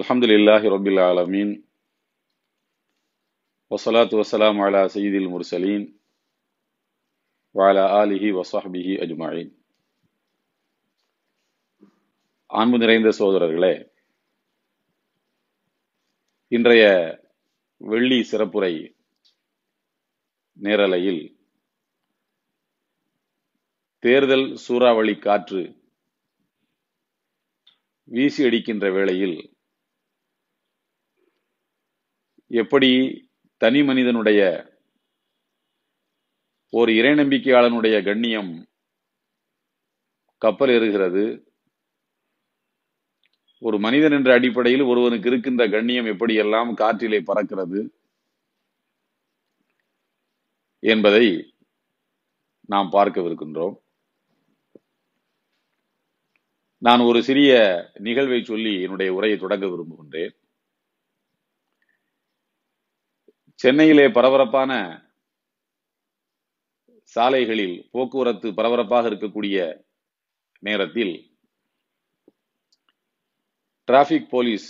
الحمد لله رب العالمين والصلاة والسلام على سيد المرسلين وعلى آله وصحبه أجمعين அன்பு நிறைந்த சோதரர்களே இன்றைய வெள்ளி சிறப்புரை நேரலையில் தேர்தல் சூறாவளி காற்று வீசி அடிக்கின்ற வேளையில் எப்படி தனி மனிதனுடைய ஒரு இறை நம்பிக்கையாளனுடைய கண்ணியம் கப்பல் ஏறுகிறது ஒரு மனிதன் என்ற அடிப்படையில் ஒருவனுக்கு இருக்கின்ற கண்ணியம் எப்படியெல்லாம் காற்றிலே பறக்கிறது என்பதை நாம் பார்க்கவிருக்கின்றோம் நான் ஒரு சிறிய நிகழ்வை சொல்லி என்னுடைய உரையை தொடங்க விரும்புகின்றேன் சென்னையிலே பரபரப்பான சாலைகளில் போக்குவரத்து பரபரப்பாக இருக்கக்கூடிய நேரத்தில் டிராபிக் போலீஸ்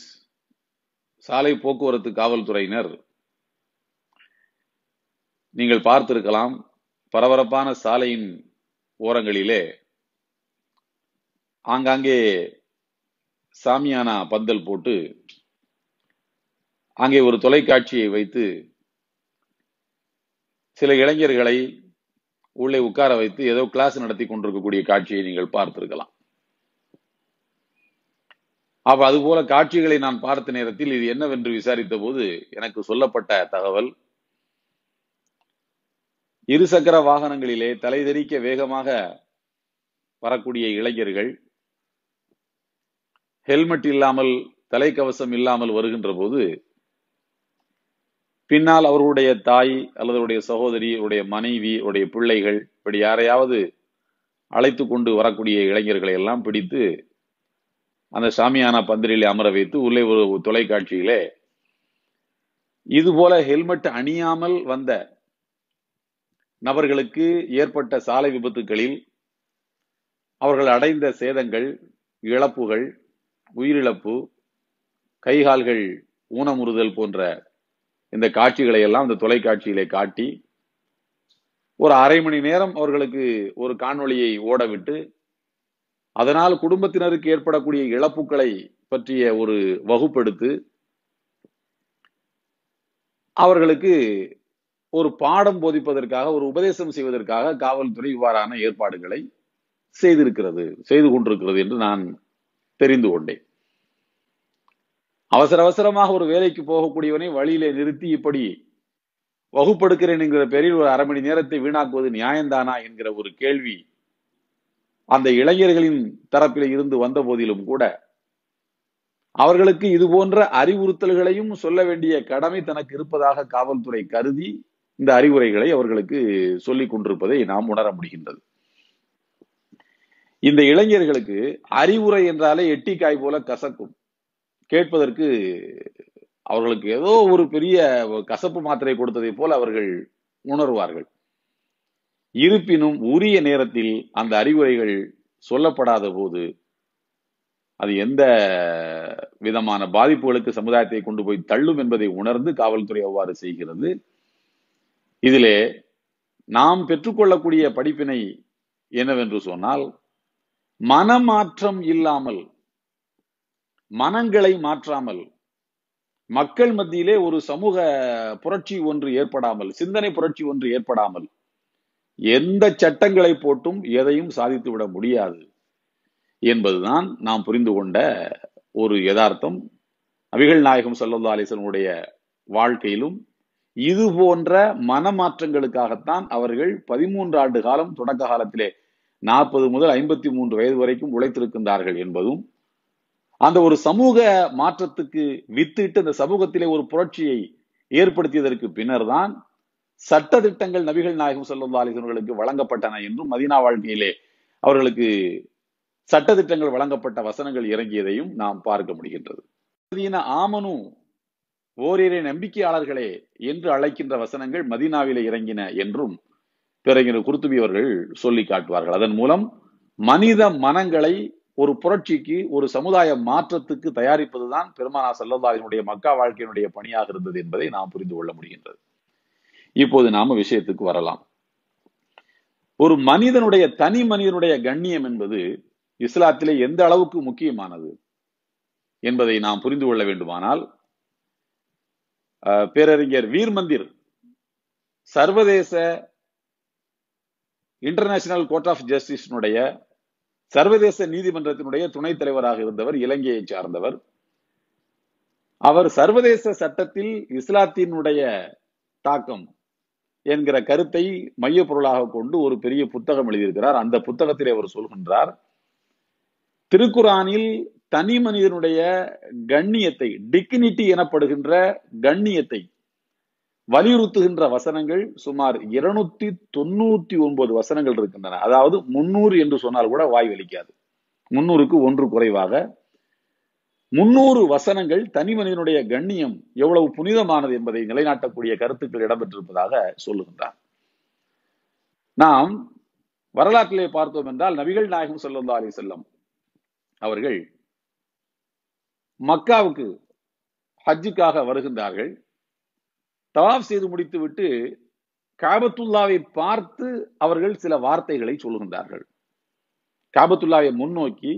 சாலை போக்குவரத்து காவல்துறையினர் நீங்கள் பார்த்திருக்கலாம் பரபரப்பான சாலையின் ஓரங்களிலே ஆங்காங்கே சாமியானா பந்தல் போட்டு அங்கே ஒரு தொலைக்காட்சியை வைத்து சில இளைஞர்களை உள்ளே உட்கார வைத்து ஏதோ கிளாஸ் நடத்தி கொண்டிருக்கக்கூடிய காட்சியை நீங்கள் பார்த்திருக்கலாம் அப்ப அதுபோல காட்சிகளை நான் பார்த்த நேரத்தில் இது என்னவென்று விசாரித்த போது எனக்கு சொல்லப்பட்ட தகவல் இருசக்கர வாகனங்களிலே தலைதெறிக்க வேகமாக வரக்கூடிய இளைஞர்கள் ஹெல்மெட் இல்லாமல் தலைக்கவசம் இல்லாமல் வருகின்ற போது பின்னால் அவர்களுடைய தாய் அல்லது அவருடைய சகோதரி அவருடைய மனைவி அவருடைய பிள்ளைகள் இப்படி யாரையாவது அழைத்து கொண்டு வரக்கூடிய இளைஞர்களை எல்லாம் பிடித்து அந்த சாமியானா பந்திரியில் அமர வைத்து உள்ளே ஒரு தொலைக்காட்சியிலே போல ஹெல்மெட் அணியாமல் வந்த நபர்களுக்கு ஏற்பட்ட சாலை விபத்துகளில் அவர்கள் அடைந்த சேதங்கள் இழப்புகள் உயிரிழப்பு கைகால்கள் ஊனமுறுதல் போன்ற இந்த காட்சிகளை எல்லாம் இந்த தொலைக்காட்சியிலே காட்டி ஒரு அரை மணி நேரம் அவர்களுக்கு ஒரு காணொளியை ஓடவிட்டு அதனால் குடும்பத்தினருக்கு ஏற்படக்கூடிய இழப்புகளை பற்றிய ஒரு வகுப்பெடுத்து அவர்களுக்கு ஒரு பாடம் போதிப்பதற்காக ஒரு உபதேசம் செய்வதற்காக காவல்துறை இவ்வாறான ஏற்பாடுகளை செய்திருக்கிறது செய்து கொண்டிருக்கிறது என்று நான் தெரிந்து கொண்டேன் அவசர அவசரமாக ஒரு வேலைக்கு போகக்கூடியவனை வழியிலே நிறுத்தி இப்படி வகுப்படுக்கிறேன் என்கிற பெரிய ஒரு அரை மணி நேரத்தை வீணாக்குவது நியாயந்தானா என்கிற ஒரு கேள்வி அந்த இளைஞர்களின் தரப்பில் இருந்து வந்த போதிலும் கூட அவர்களுக்கு இது போன்ற அறிவுறுத்தல்களையும் சொல்ல வேண்டிய கடமை தனக்கு இருப்பதாக காவல்துறை கருதி இந்த அறிவுரைகளை அவர்களுக்கு சொல்லிக் கொண்டிருப்பதை நாம் உணர முடிகின்றது இந்த இளைஞர்களுக்கு அறிவுரை என்றாலே எட்டிக்காய் போல கசக்கும் கேட்பதற்கு அவர்களுக்கு ஏதோ ஒரு பெரிய கசப்பு மாத்திரை கொடுத்ததை போல அவர்கள் உணர்வார்கள் இருப்பினும் உரிய நேரத்தில் அந்த அறிவுரைகள் சொல்லப்படாத போது அது எந்த விதமான பாதிப்புகளுக்கு சமுதாயத்தை கொண்டு போய் தள்ளும் என்பதை உணர்ந்து காவல்துறை அவ்வாறு செய்கிறது இதிலே நாம் பெற்றுக்கொள்ளக்கூடிய படிப்பினை என்னவென்று சொன்னால் மனமாற்றம் இல்லாமல் மனங்களை மாற்றாமல் மக்கள் மத்தியிலே ஒரு சமூக புரட்சி ஒன்று ஏற்படாமல் சிந்தனை புரட்சி ஒன்று ஏற்படாமல் எந்த சட்டங்களை போட்டும் எதையும் சாதித்து விட முடியாது என்பதுதான் நாம் புரிந்து கொண்ட ஒரு யதார்த்தம் அவிகள் நாயகம் சல்லா அலிசனுடைய வாழ்க்கையிலும் இது போன்ற மனமாற்றங்களுக்காகத்தான் அவர்கள் பதிமூன்று ஆண்டு காலம் தொடக்க காலத்திலே நாற்பது முதல் ஐம்பத்தி மூன்று வயது வரைக்கும் உழைத்திருக்கின்றார்கள் என்பதும் அந்த ஒரு சமூக மாற்றத்துக்கு வித்துட்டு அந்த சமூகத்திலே ஒரு புரட்சியை ஏற்படுத்தியதற்கு பின்னர் தான் சட்ட திட்டங்கள் நபிகள் நாயகம் செல்லும் வழங்கப்பட்டன என்றும் மதினா வாழ்க்கையிலே அவர்களுக்கு சட்ட திட்டங்கள் வழங்கப்பட்ட வசனங்கள் இறங்கியதையும் நாம் பார்க்க முடிகின்றது ஆமனு ஓரிரு நம்பிக்கையாளர்களே என்று அழைக்கின்ற வசனங்கள் மதினாவிலே இறங்கின என்றும் பிறகு குருத்துபி அவர்கள் சொல்லி காட்டுவார்கள் அதன் மூலம் மனித மனங்களை ஒரு புரட்சிக்கு ஒரு சமுதாய மாற்றத்துக்கு தயாரிப்பதுதான் பெருமானா செல்லதாவினுடைய மக்கா வாழ்க்கையினுடைய பணியாக இருந்தது என்பதை நாம் புரிந்து கொள்ள முடிகின்றது இப்போது நாம விஷயத்துக்கு வரலாம் ஒரு மனிதனுடைய தனி மனிதனுடைய கண்ணியம் என்பது இஸ்லாத்திலே எந்த அளவுக்கு முக்கியமானது என்பதை நாம் புரிந்து கொள்ள வேண்டுமானால் பேரறிஞர் வீர் மந்திர் சர்வதேச இன்டர்நேஷனல் கோர்ட் ஆஃப் ஜஸ்டிஸினுடைய சர்வதேச நீதிமன்றத்தினுடைய துணைத் தலைவராக இருந்தவர் இலங்கையை சார்ந்தவர் அவர் சர்வதேச சட்டத்தில் இஸ்லாத்தினுடைய தாக்கம் என்கிற கருத்தை மைய பொருளாக கொண்டு ஒரு பெரிய புத்தகம் எழுதியிருக்கிறார் அந்த புத்தகத்திலே அவர் சொல்கின்றார் திருக்குறானில் தனி மனிதனுடைய கண்ணியத்தை டிக்னிட்டி எனப்படுகின்ற கண்ணியத்தை வலியுறுத்துகின்ற வசனங்கள் சுமார் இருநூத்தி தொண்ணூத்தி ஒன்பது வசனங்கள் இருக்கின்றன அதாவது முன்னூறு என்று சொன்னால் கூட வாய் வலிக்காது முன்னூறுக்கு ஒன்று குறைவாக முன்னூறு வசனங்கள் தனி மனிதனுடைய கண்ணியம் எவ்வளவு புனிதமானது என்பதை நிலைநாட்டக்கூடிய கருத்துக்கள் இடம்பெற்றிருப்பதாக சொல்லுகின்றார் நாம் வரலாற்றிலே பார்த்தோம் என்றால் நபிகள் நாயகம் செல்லந்தா அலி செல்லம் அவர்கள் மக்காவுக்கு ஹஜ்ஜுக்காக வருகின்றார்கள் தவாஃப் செய்து முடித்துவிட்டு காபத்துல்லாவை பார்த்து அவர்கள் சில வார்த்தைகளை சொல்லுகின்றார்கள் காபத்துல்லாவை முன்னோக்கி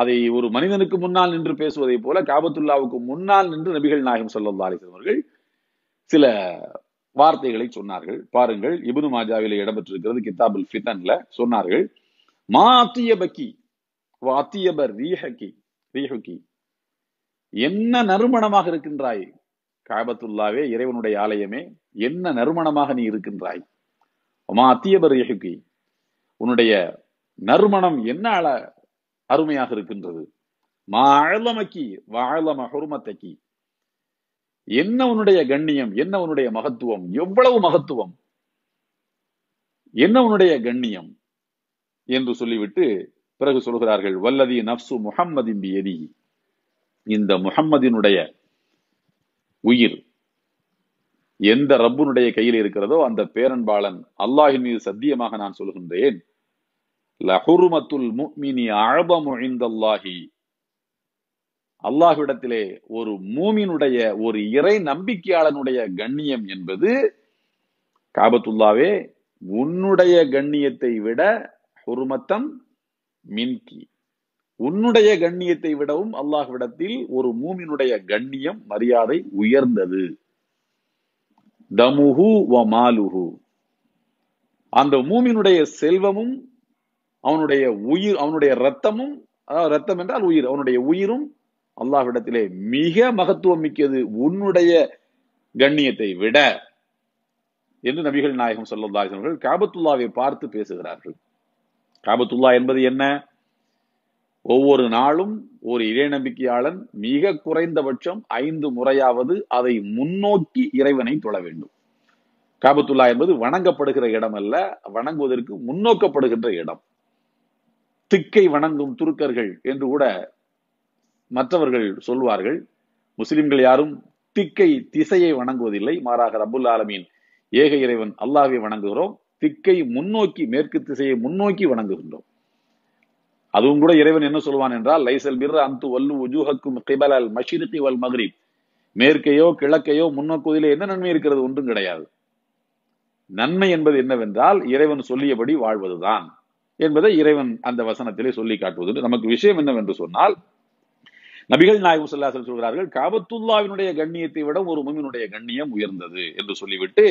அதை ஒரு மனிதனுக்கு முன்னால் நின்று பேசுவதை போல காபத்துல்லாவுக்கு முன்னால் நின்று நபிகள் நாயகம் சொல்லி அவர்கள் சில வார்த்தைகளை சொன்னார்கள் பாருங்கள் இபுனு மாஜாவில இடம்பெற்றிருக்கிறது கிதாபுல் ஃபிதன்ல சொன்னார்கள் மா அத்தியபக்கி அத்தியபர் ரீஹக்கி ரீஹக்கி என்ன நறுமணமாக இருக்கின்றாய் காபத்துல்லாவே இறைவனுடைய ஆலயமே என்ன நறுமணமாக நீ இருக்கின்றாய் உமா அத்தியபர் யகுக்கி உன்னுடைய நறுமணம் என்ன அள அருமையாக இருக்கின்றது மா அழலமக்கி வாழலம ஹொருமத்தக்கி என்ன உன்னுடைய கண்ணியம் என்ன உன்னுடைய மகத்துவம் எவ்வளவு மகத்துவம் என்ன உன்னுடைய கண்ணியம் என்று சொல்லிவிட்டு பிறகு சொல்கிறார்கள் வல்லதி நப்சு முகம்மதின் எதி இந்த முகம்மதினுடைய உயிர் எந்த ரப்புனுடைய கையில் இருக்கிறதோ அந்த பேரன்பாளன் அல்லாஹின் மீது சத்தியமாக நான் சொல்கின்றேன் லஹுருமத்துல் முக்மினி அழபமுழிந்தல்லாஹி அல்லாஹ்விடத்திலே ஒரு மூமினுடைய ஒரு இறை நம்பிக்கையாளனுடைய கண்ணியம் என்பது காபத்துல்லாவே உன்னுடைய கண்ணியத்தை விட ஹுருமத்தம் மின்கி உன்னுடைய கண்ணியத்தை விடவும் அல்லாஹ்விடத்தில் ஒரு மூமினுடைய கண்ணியம் மரியாதை உயர்ந்தது தமுஹு வ மாலுஹு அந்த மூமினுடைய செல்வமும் அவனுடைய உயிர் அவனுடைய ரத்தமும் அதாவது ரத்தம் என்றால் உயிர் அவனுடைய உயிரும் அல்லாஹ்விடத்திலே மிக மகத்துவம் மிக்கது உன்னுடைய கண்ணியத்தை விட என்று நபிகள் நாயகம் அவர்கள் காபத்துல்லாவை பார்த்து பேசுகிறார்கள் காபத்துல்லா என்பது என்ன ஒவ்வொரு நாளும் ஒரு இறைநம்பிக்கையாளன் மிக குறைந்தபட்சம் ஐந்து முறையாவது அதை முன்னோக்கி இறைவனை தொழ வேண்டும் காபத்துல்லா என்பது வணங்கப்படுகிற இடம் அல்ல வணங்குவதற்கு முன்னோக்கப்படுகின்ற இடம் திக்கை வணங்கும் துருக்கர்கள் என்று கூட மற்றவர்கள் சொல்வார்கள் முஸ்லிம்கள் யாரும் திக்கை திசையை வணங்குவதில்லை மாறாக ரபுல் ஆலமீன் ஏக இறைவன் அல்லாவை வணங்குகிறோம் திக்கை முன்னோக்கி மேற்கு திசையை முன்னோக்கி வணங்குகின்றோம் அதுவும் கூட இறைவன் என்ன சொல்வான் என்றால் லைசல் மிர் அந்து வல்லு உஜூஹக்கும் கிபல் அல் மஷிரிகி வல் மகரீப் மேற்கையோ கிழக்கையோ முன்னோக்குவதிலே என்ன நன்மை இருக்கிறது ஒன்றும் கிடையாது நன்மை என்பது என்னவென்றால் இறைவன் சொல்லியபடி வாழ்வதுதான் என்பதை இறைவன் அந்த வசனத்திலே சொல்லி காட்டுவது நமக்கு விஷயம் என்னவென்று சொன்னால் நபிகள் நாயகம் சொல்லாசல் சொல்கிறார்கள் காபத்துல்லாவினுடைய கண்ணியத்தை விட ஒரு முமினுடைய கண்ணியம் உயர்ந்தது என்று சொல்லிவிட்டு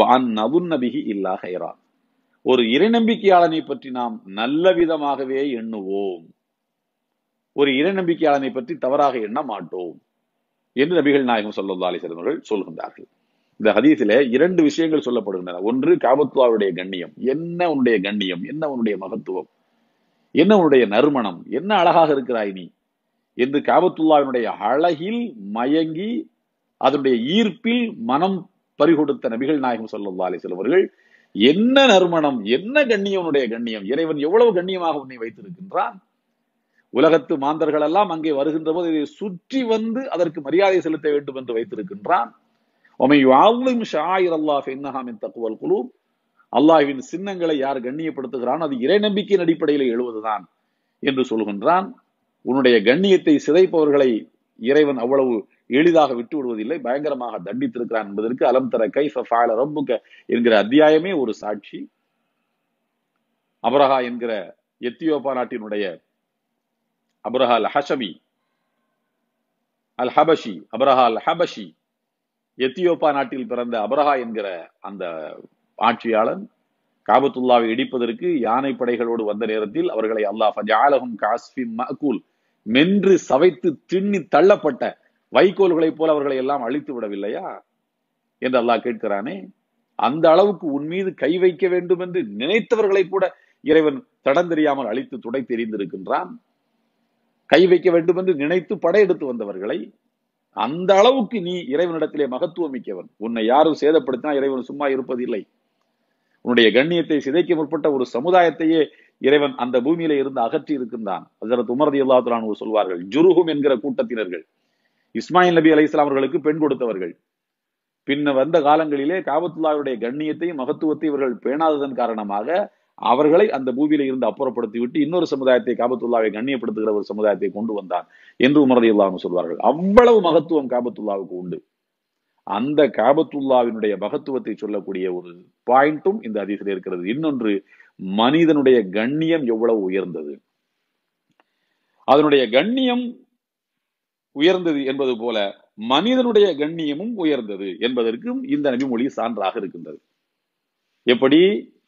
வான் நவுன் நபிகி இல்லா ஹைரான் ஒரு இறைநம்பிக்கையாளனை பற்றி நாம் நல்ல விதமாகவே எண்ணுவோம் ஒரு இறைநம்பிக்கையாளனை பற்றி தவறாக எண்ண மாட்டோம் என்று நபிகள் நாயகம் சொல்லா அலிசலம் அவர்கள் சொல்கின்றார்கள் இந்த ஹதீசில இரண்டு விஷயங்கள் சொல்லப்படுகின்றன ஒன்று காபத்துவாவுடைய கண்ணியம் என்ன உன்னுடைய கண்ணியம் என்ன உன்னுடைய மகத்துவம் என்ன உன்னுடைய நறுமணம் என்ன அழகாக இருக்கிறாய் நீ என்று காபத்துல்லாவினுடைய அழகில் மயங்கி அதனுடைய ஈர்ப்பில் மனம் பறிகொடுத்த நபிகள் நாயகம் சொல்லா சிலவர்கள் என்ன நறுமணம் என்ன கண்ணியவனுடைய கண்ணியம் இறைவன் எவ்வளவு கண்ணியமாக உன்னை வைத்திருக்கின்றான் உலகத்து மாந்தர்கள் எல்லாம் அங்கே வருகின்ற போது இதை சுற்றி வந்து அதற்கு மரியாதை செலுத்த வேண்டும் என்று வைத்திருக்கின்றான் அல்லாஹின் சின்னங்களை யார் கண்ணியப்படுத்துகிறான் அது இறை நம்பிக்கையின் அடிப்படையில் எழுவதுதான் என்று சொல்கின்றான் உன்னுடைய கண்ணியத்தை சிதைப்பவர்களை இறைவன் அவ்வளவு எளிதாக விட்டு விடுவதில்லை பயங்கரமாக தண்டித்திருக்கிறான் என்பதற்கு அலம் தர கை ரொம்புக்க என்கிற அத்தியாயமே ஒரு சாட்சி அபரஹா என்கிற எத்தியோப்பா நாட்டினுடைய அபரஹா அல் ஹஷமி அல் ஹபஷி அபரஹா அல் ஹபஷி எத்தியோப்பா நாட்டில் பிறந்த அபரஹா என்கிற அந்த ஆட்சியாளன் காபத்துல்லாவை இடிப்பதற்கு யானை படைகளோடு வந்த நேரத்தில் அவர்களை அல்லாஹ் மென்று சவைத்து திண்ணி தள்ளப்பட்ட வைகோல்களைப் போல அவர்களை எல்லாம் அழித்து விடவில்லையா என்று அல்லாஹ் கேட்கிறானே அந்த அளவுக்கு உன் மீது கை வைக்க வேண்டும் என்று நினைத்தவர்களை கூட இறைவன் தடம் தெரியாமல் அழித்து துடை தெரிந்திருக்கின்றான் கை வைக்க வேண்டும் என்று நினைத்து படையெடுத்து வந்தவர்களை அந்த அளவுக்கு நீ இறைவனிடத்திலே மகத்துவம் மிக்கவன் உன்னை யாரும் சேதப்படுத்தினா இறைவன் சும்மா இருப்பதில்லை உன்னுடைய கண்ணியத்தை சிதைக்க முற்பட்ட ஒரு சமுதாயத்தையே இறைவன் அந்த பூமியில இருந்து அகற்றி இருக்கின்றான் அதற்கு உமரதி அல்லாத்துலானு சொல்வார்கள் ஜுருகும் என்கிற கூட்டத்தினர்கள் இஸ்மாயில் நபி அலி அவர்களுக்கு பெண் கொடுத்தவர்கள் பின்ன வந்த காலங்களிலே காபத்துல்லாவுடைய கண்ணியத்தையும் மகத்துவத்தை இவர்கள் பேணாததன் காரணமாக அவர்களை அந்த பூமியில இருந்து அப்புறப்படுத்தி விட்டு இன்னொரு சமுதாயத்தை காபத்துல்லாவை கண்ணியப்படுத்துகிற ஒரு சமுதாயத்தை கொண்டு வந்தான் என்று உமரதி இல்லாம சொல்வார்கள் அவ்வளவு மகத்துவம் காபத்துல்லாவுக்கு உண்டு அந்த காபத்துல்லாவினுடைய மகத்துவத்தை சொல்லக்கூடிய ஒரு பாயிண்டும் இந்த அதிசயில் இருக்கிறது இன்னொன்று மனிதனுடைய கண்ணியம் எவ்வளவு உயர்ந்தது அதனுடைய கண்ணியம் உயர்ந்தது என்பது போல மனிதனுடைய கண்ணியமும் உயர்ந்தது என்பதற்கும் இந்த நபிமொழி சான்றாக இருக்கின்றது எப்படி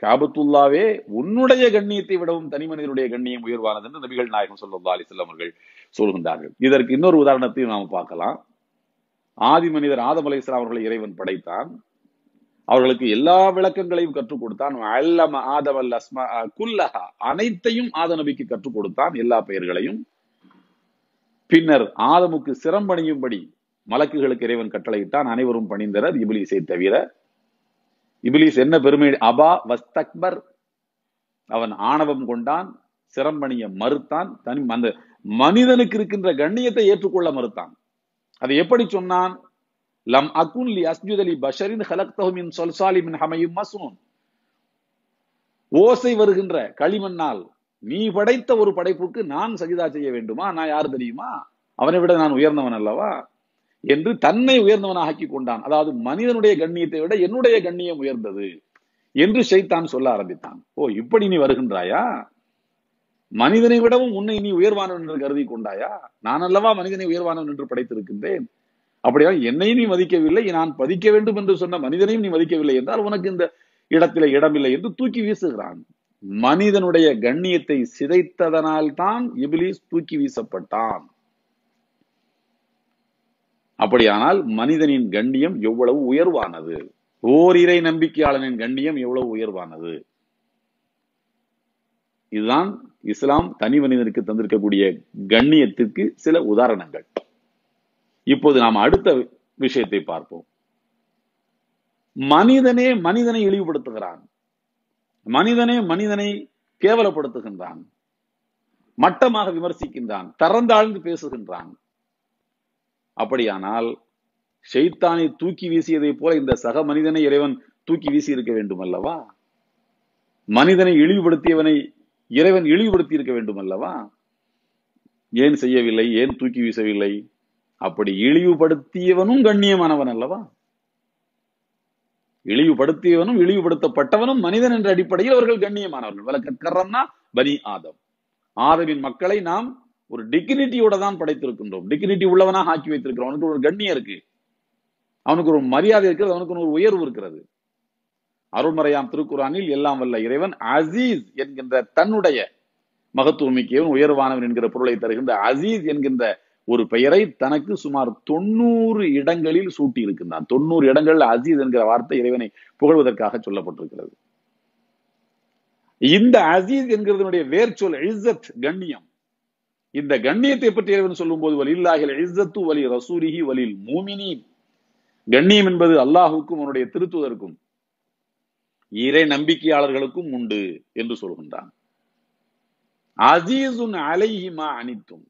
காபத்துல்லாவே உன்னுடைய கண்ணியத்தை விடவும் தனி மனிதனுடைய கண்ணியம் உயர்வானது என்று நபிகள் நாயகம் சொல்லா அலிசல்லம் அவர்கள் சொல்கின்றார்கள் இதற்கு இன்னொரு உதாரணத்தையும் நாம் பார்க்கலாம் ஆதி மனிதர் ஆதம் அலை அவர்களை இறைவன் படைத்தான் அவர்களுக்கு எல்லா விளக்கங்களையும் கற்றுக் கொடுத்தான் அனைத்தையும் ஆத நபிக்கு கற்றுக் கொடுத்தான் எல்லா பெயர்களையும் பின்னர் ஆதமுக்கு சிரம்பணியும்படி மலக்குகளுக்கு இறைவன் கட்டளையிட்டான் அனைவரும் பணிந்தர் இபிலிசை தவிர இபிலிஸ் என்ன பெருமை அபா வஸ்தக்பர் அவன் ஆணவம் கொண்டான் சிரம்பணிய மறுத்தான் தனி அந்த மனிதனுக்கு இருக்கின்ற கண்ணியத்தை ஏற்றுக்கொள்ள மறுத்தான் அதை எப்படி சொன்னான் லம் பஷரின் ஹமையும் மசூன் ஓசை வருகின்ற களிமண்ணால் நீ படைத்த ஒரு படைப்புக்கு நான் சஜிதா செய்ய வேண்டுமா நான் யார் தெரியுமா அவனை விட நான் உயர்ந்தவன் அல்லவா என்று தன்னை உயர்ந்தவன் ஆக்கி கொண்டான் அதாவது மனிதனுடைய கண்ணியத்தை விட என்னுடைய கண்ணியம் உயர்ந்தது என்று செய்தான் சொல்ல ஆரம்பித்தான் ஓ இப்படி நீ வருகின்றாயா மனிதனை விடவும் உன்னை நீ உயர்வானவன் என்று கருதி கொண்டாயா நான் அல்லவா மனிதனை உயர்வானவன் என்று படைத்திருக்கின்றேன் அப்படியா என்னையும் நீ மதிக்கவில்லை நான் பதிக்க வேண்டும் என்று சொன்ன மனிதனையும் நீ மதிக்கவில்லை என்றால் உனக்கு இந்த இடத்துல இடமில்லை என்று தூக்கி வீசுகிறான் மனிதனுடைய கண்ணியத்தை சிதைத்ததனால் தான் இபிலிஸ் தூக்கி வீசப்பட்டான் அப்படியானால் மனிதனின் கண்ணியம் எவ்வளவு உயர்வானது ஓரிரை நம்பிக்கையாளனின் கண்ணியம் எவ்வளவு உயர்வானது இதுதான் இஸ்லாம் தனி மனிதனுக்கு தந்திருக்கக்கூடிய கண்ணியத்திற்கு சில உதாரணங்கள் இப்போது நாம் அடுத்த விஷயத்தை பார்ப்போம் மனிதனே மனிதனை இழிவுபடுத்துகிறான் மனிதனே மனிதனை கேவலப்படுத்துகின்றான் மட்டமாக விமர்சிக்கின்றான் தரந்தாழ்ந்து பேசுகின்றான் அப்படியானால் ஷெய்தானை தூக்கி வீசியதை போல இந்த சக மனிதனை இறைவன் தூக்கி வீசி இருக்க வேண்டும் அல்லவா மனிதனை இழிவுபடுத்தியவனை இறைவன் இழிவுபடுத்தி இருக்க வேண்டும் அல்லவா ஏன் செய்யவில்லை ஏன் தூக்கி வீசவில்லை அப்படி இழிவுபடுத்தியவனும் கண்ணியமானவன் அல்லவா இழிவுபடுத்தியவனும் இழிவுபடுத்தப்பட்டவனும் மனிதன் என்ற அடிப்படையில் அவர்கள் கண்ணியமானவர்கள் விளக்கறம்னா பனி ஆதம் ஆதவின் மக்களை நாம் ஒரு டிக்னிட்டியோட தான் படைத்திருக்கின்றோம் டிக்னிட்டி உள்ளவனாக ஆக்கி வைத்திருக்கிறோம் அவனுக்கு ஒரு கண்ணியம் இருக்கு அவனுக்கு ஒரு மரியாதை இருக்கிறது அவனுக்கு ஒரு உயர்வு இருக்கிறது அருள்மறையாம் திருக்குறானில் எல்லாம் வல்ல இறைவன் அசீஸ் என்கின்ற தன்னுடைய மகத்துவமிக்கவன் உயர்வானவன் என்கிற பொருளை தருகின்ற அசீஸ் என்கின்ற ஒரு பெயரை தனக்கு சுமார் தொண்ணூறு இடங்களில் சூட்டி இருக்கின்றான் தொண்ணூறு இடங்களில் அசீஸ் என்கிற வார்த்தை இறைவனை புகழ்வதற்காக சொல்லப்பட்டிருக்கிறது இந்த அசீஸ் என்கிறதனுடைய வேர்ச்சொல் இஸ்ஸத் கண்ணியம் இந்த கண்ணியத்தை பற்றி இறைவன் சொல்லும் போது வலி இல்லாஹில் வலி ரசூரிகி வலில் மூமினி கண்ணியம் என்பது அல்லாஹுக்கும் அவனுடைய திருத்துவதற்கும் இறை நம்பிக்கையாளர்களுக்கும் உண்டு என்று சொல்கின்றான் அசீசுன் அலைஹிமா அனித்தும்